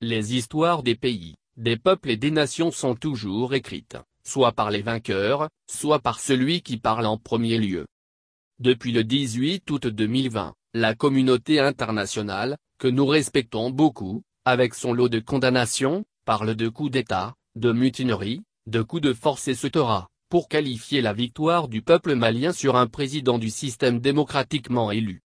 Les histoires des pays, des peuples et des nations sont toujours écrites, soit par les vainqueurs, soit par celui qui parle en premier lieu. Depuis le 18 août 2020, la communauté internationale, que nous respectons beaucoup, avec son lot de condamnations, parle de coups d'État, de mutinerie, de coups de force et cetera, pour qualifier la victoire du peuple malien sur un président du système démocratiquement élu.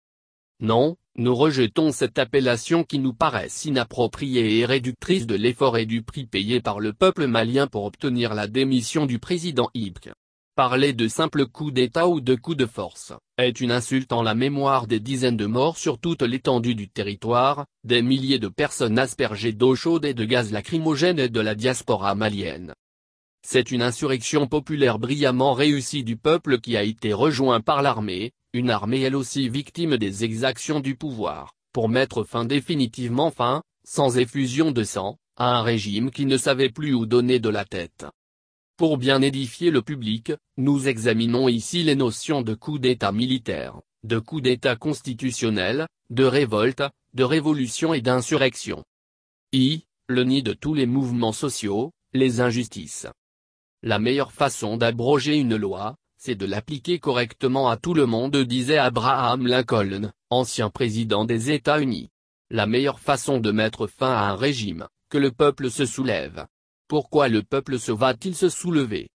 Non, nous rejetons cette appellation qui nous paraît inappropriée et réductrice de l'effort et du prix payé par le peuple malien pour obtenir la démission du président Ibk. Parler de simple coup d'État ou de coup de force, est une insulte en la mémoire des dizaines de morts sur toute l'étendue du territoire, des milliers de personnes aspergées d'eau chaude et de gaz lacrymogène et de la diaspora malienne. C'est une insurrection populaire brillamment réussie du peuple qui a été rejoint par l'armée, une armée elle aussi victime des exactions du pouvoir, pour mettre fin définitivement fin, sans effusion de sang, à un régime qui ne savait plus où donner de la tête. Pour bien édifier le public, nous examinons ici les notions de coup d'État militaire, de coup d'État constitutionnel, de révolte, de révolution et d'insurrection. I. Le nid de tous les mouvements sociaux, les injustices. La meilleure façon d'abroger une loi, c'est de l'appliquer correctement à tout le monde disait Abraham Lincoln, ancien président des États-Unis. La meilleure façon de mettre fin à un régime, que le peuple se soulève. Pourquoi le peuple se va-t-il se soulever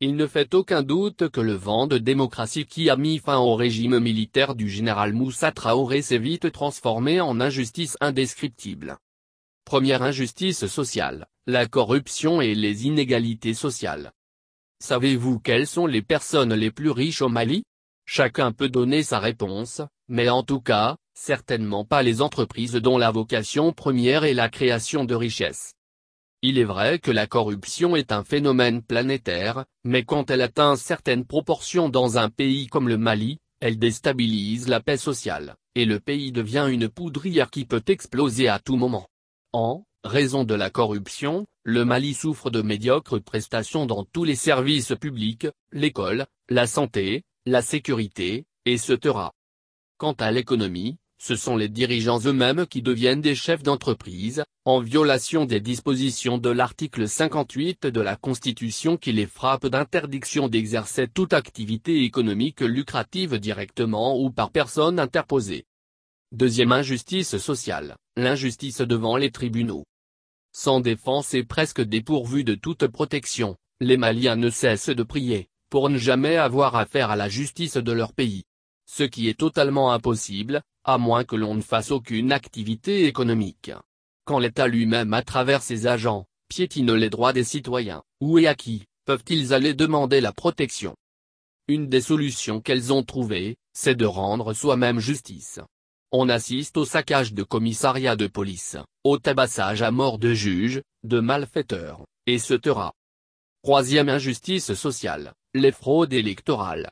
Il ne fait aucun doute que le vent de démocratie qui a mis fin au régime militaire du général Moussa Traoré s'est vite transformé en injustice indescriptible. Première injustice sociale, la corruption et les inégalités sociales. Savez-vous quelles sont les personnes les plus riches au Mali Chacun peut donner sa réponse, mais en tout cas, certainement pas les entreprises dont la vocation première est la création de richesses. Il est vrai que la corruption est un phénomène planétaire, mais quand elle atteint certaines proportions dans un pays comme le Mali, elle déstabilise la paix sociale, et le pays devient une poudrière qui peut exploser à tout moment. En Raison de la corruption, le Mali souffre de médiocres prestations dans tous les services publics, l'école, la santé, la sécurité, etc. Quant à l'économie, ce sont les dirigeants eux-mêmes qui deviennent des chefs d'entreprise, en violation des dispositions de l'article 58 de la Constitution qui les frappe d'interdiction d'exercer toute activité économique lucrative directement ou par personne interposée. Deuxième injustice sociale, l'injustice devant les tribunaux. Sans défense et presque dépourvus de toute protection, les Maliens ne cessent de prier, pour ne jamais avoir affaire à la justice de leur pays. Ce qui est totalement impossible, à moins que l'on ne fasse aucune activité économique. Quand l'État lui-même à travers ses agents, piétine les droits des citoyens, où et à qui, peuvent-ils aller demander la protection Une des solutions qu'elles ont trouvées, c'est de rendre soi-même justice. On assiste au saccage de commissariats de police, au tabassage à mort de juges, de malfaiteurs, et cetera. Troisième injustice sociale, les fraudes électorales.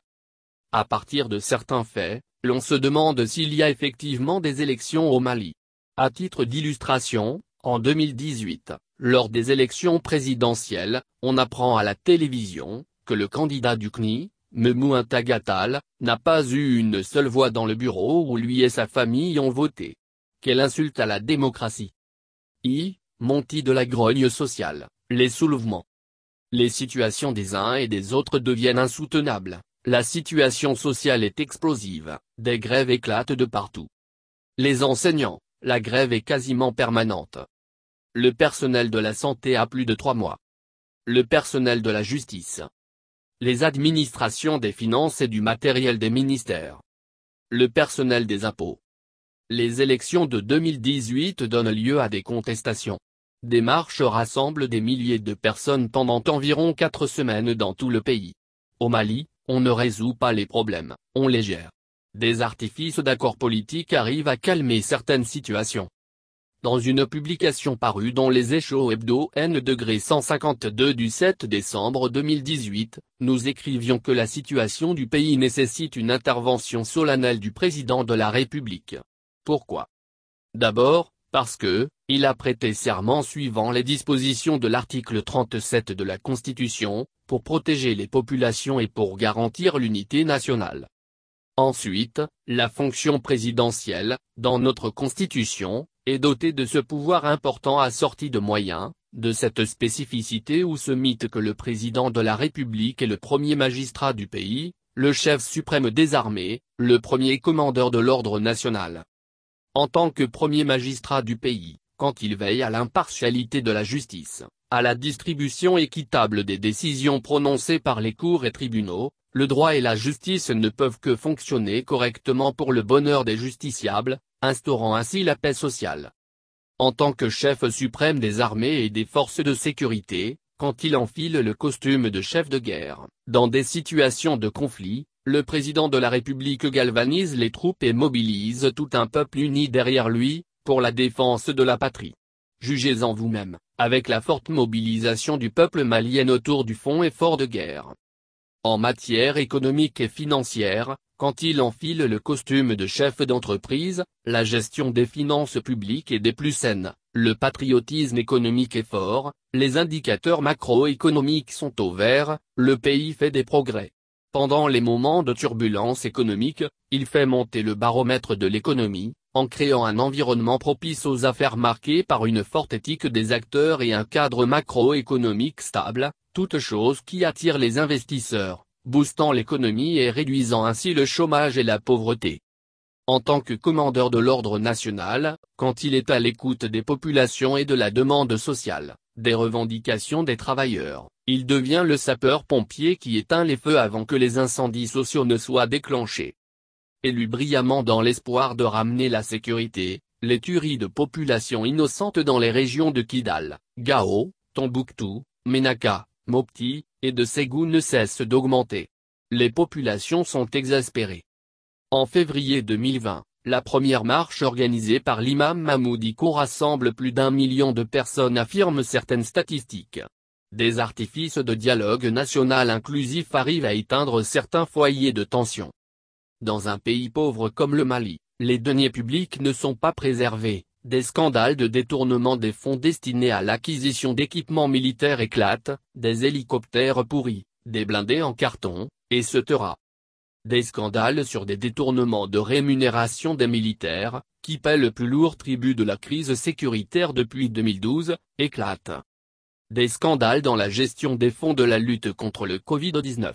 À partir de certains faits, l'on se demande s'il y a effectivement des élections au Mali. À titre d'illustration, en 2018, lors des élections présidentielles, on apprend à la télévision, que le candidat du CNI, Memouin Tagatal, n'a pas eu une seule voix dans le bureau où lui et sa famille ont voté. Quelle insulte à la démocratie. I, Monti de la grogne sociale, les soulèvements. Les situations des uns et des autres deviennent insoutenables, la situation sociale est explosive, des grèves éclatent de partout. Les enseignants, la grève est quasiment permanente. Le personnel de la santé a plus de trois mois. Le personnel de la justice, les administrations des finances et du matériel des ministères. Le personnel des impôts. Les élections de 2018 donnent lieu à des contestations. Des marches rassemblent des milliers de personnes pendant environ quatre semaines dans tout le pays. Au Mali, on ne résout pas les problèmes, on les gère. Des artifices d'accords politiques arrivent à calmer certaines situations dans une publication parue dans les échos hebdo N-152 du 7 décembre 2018, nous écrivions que la situation du pays nécessite une intervention solennelle du président de la République. Pourquoi D'abord, parce que, il a prêté serment suivant les dispositions de l'article 37 de la Constitution, pour protéger les populations et pour garantir l'unité nationale. Ensuite, la fonction présidentielle, dans notre Constitution, est doté de ce pouvoir important assorti de moyens, de cette spécificité ou ce mythe que le président de la République est le premier magistrat du pays, le chef suprême des armées, le premier commandeur de l'ordre national. En tant que premier magistrat du pays, quand il veille à l'impartialité de la justice, à la distribution équitable des décisions prononcées par les cours et tribunaux, le droit et la justice ne peuvent que fonctionner correctement pour le bonheur des justiciables, instaurant ainsi la paix sociale. En tant que chef suprême des armées et des forces de sécurité, quand il enfile le costume de chef de guerre, dans des situations de conflit, le président de la République galvanise les troupes et mobilise tout un peuple uni derrière lui, pour la défense de la patrie. Jugez-en vous-même, avec la forte mobilisation du peuple malien autour du fonds effort de guerre. En matière économique et financière, quand il enfile le costume de chef d'entreprise, la gestion des finances publiques est des plus saines, le patriotisme économique est fort, les indicateurs macroéconomiques sont au vert, le pays fait des progrès. Pendant les moments de turbulence économique, il fait monter le baromètre de l'économie, en créant un environnement propice aux affaires marquées par une forte éthique des acteurs et un cadre macroéconomique stable, toute chose qui attire les investisseurs boostant l'économie et réduisant ainsi le chômage et la pauvreté. En tant que commandeur de l'ordre national, quand il est à l'écoute des populations et de la demande sociale, des revendications des travailleurs, il devient le sapeur-pompier qui éteint les feux avant que les incendies sociaux ne soient déclenchés. Élu brillamment dans l'espoir de ramener la sécurité, les tueries de populations innocentes dans les régions de Kidal, Gao, Tombouctou, Ménaka, Mopti, et de ses goûts ne cessent d'augmenter. Les populations sont exaspérées. En février 2020, la première marche organisée par l'imam qui rassemble plus d'un million de personnes affirme certaines statistiques. Des artifices de dialogue national inclusif arrivent à éteindre certains foyers de tension. Dans un pays pauvre comme le Mali, les deniers publics ne sont pas préservés, des scandales de détournement des fonds destinés à l'acquisition d'équipements militaires éclatent, des hélicoptères pourris, des blindés en carton, etc. Des scandales sur des détournements de rémunération des militaires, qui paient le plus lourd tribut de la crise sécuritaire depuis 2012, éclatent. Des scandales dans la gestion des fonds de la lutte contre le Covid-19.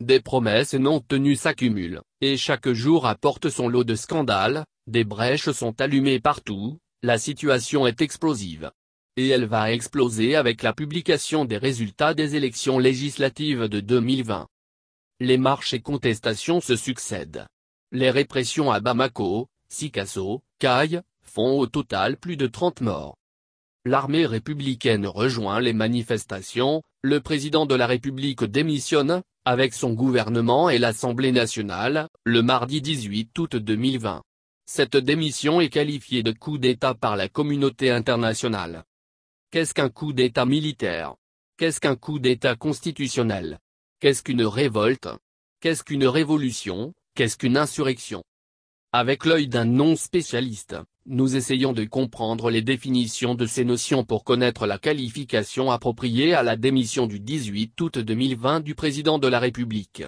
Des promesses non tenues s'accumulent, et chaque jour apporte son lot de scandales, des brèches sont allumées partout, la situation est explosive. Et elle va exploser avec la publication des résultats des élections législatives de 2020. Les marches et contestations se succèdent. Les répressions à Bamako, Sikasso, Caille, font au total plus de 30 morts. L'armée républicaine rejoint les manifestations, le président de la République démissionne, avec son gouvernement et l'Assemblée nationale, le mardi 18 août 2020. Cette démission est qualifiée de coup d'État par la communauté internationale. Qu'est-ce qu'un coup d'État militaire Qu'est-ce qu'un coup d'État constitutionnel Qu'est-ce qu'une révolte Qu'est-ce qu'une révolution Qu'est-ce qu'une insurrection Avec l'œil d'un non-spécialiste, nous essayons de comprendre les définitions de ces notions pour connaître la qualification appropriée à la démission du 18 août 2020 du président de la République.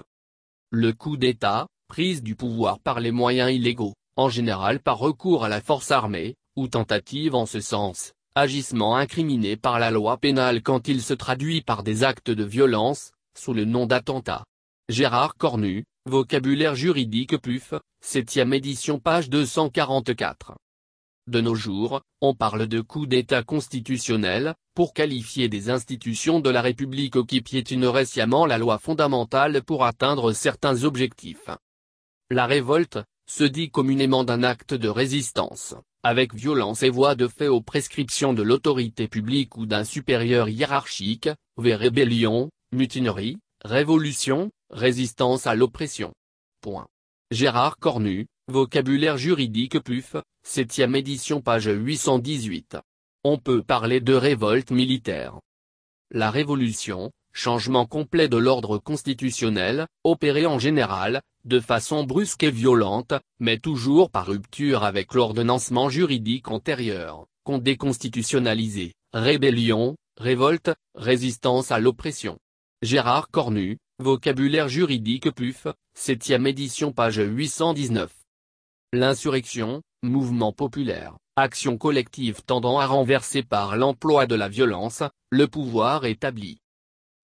Le coup d'État, prise du pouvoir par les moyens illégaux, en général par recours à la force armée, ou tentative en ce sens, agissement incriminé par la loi pénale quand il se traduit par des actes de violence, sous le nom d'attentat. Gérard Cornu, Vocabulaire juridique PUF, 7e édition page 244. De nos jours, on parle de coup d'État constitutionnel, pour qualifier des institutions de la République qui piétinent sciemment la loi fondamentale pour atteindre certains objectifs. La révolte, se dit communément d'un acte de résistance, avec violence et voie de fait aux prescriptions de l'autorité publique ou d'un supérieur hiérarchique, v. rébellion, mutinerie, révolution, résistance à l'oppression. Point. Gérard Cornu, Vocabulaire juridique PUF, 7e édition page 818. On peut parler de révolte militaire. La révolution, changement complet de l'ordre constitutionnel, opéré en général, de façon brusque et violente, mais toujours par rupture avec l'ordonnancement juridique antérieur, qu'on déconstitutionnalisé, rébellion, révolte, résistance à l'oppression. Gérard Cornu, Vocabulaire juridique PUF, 7e édition page 819. L'insurrection, mouvement populaire, action collective tendant à renverser par l'emploi de la violence, le pouvoir établi.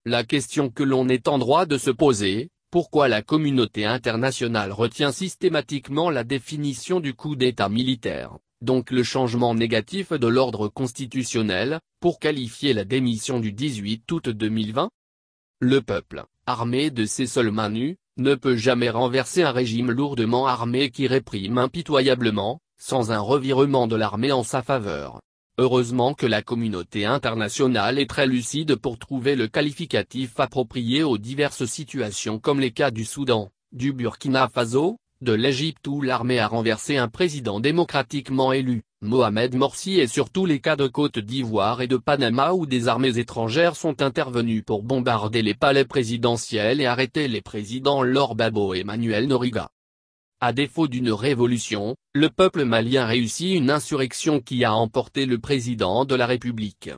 La question que l'on est en droit de se poser, pourquoi la communauté internationale retient systématiquement la définition du coup d'État militaire, donc le changement négatif de l'ordre constitutionnel, pour qualifier la démission du 18 août 2020 Le peuple, armé de ses seules mains nues, ne peut jamais renverser un régime lourdement armé qui réprime impitoyablement, sans un revirement de l'armée en sa faveur, Heureusement que la communauté internationale est très lucide pour trouver le qualificatif approprié aux diverses situations comme les cas du Soudan, du Burkina Faso, de l'Égypte où l'armée a renversé un président démocratiquement élu, Mohamed Morsi et surtout les cas de Côte d'Ivoire et de Panama où des armées étrangères sont intervenues pour bombarder les palais présidentiels et arrêter les présidents Lord Babo et Manuel Noriga. À défaut d'une révolution, le peuple malien réussit une insurrection qui a emporté le président de la République.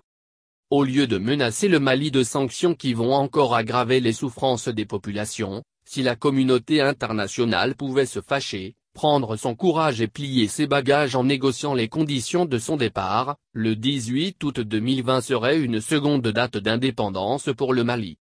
Au lieu de menacer le Mali de sanctions qui vont encore aggraver les souffrances des populations, si la communauté internationale pouvait se fâcher, prendre son courage et plier ses bagages en négociant les conditions de son départ, le 18 août 2020 serait une seconde date d'indépendance pour le Mali.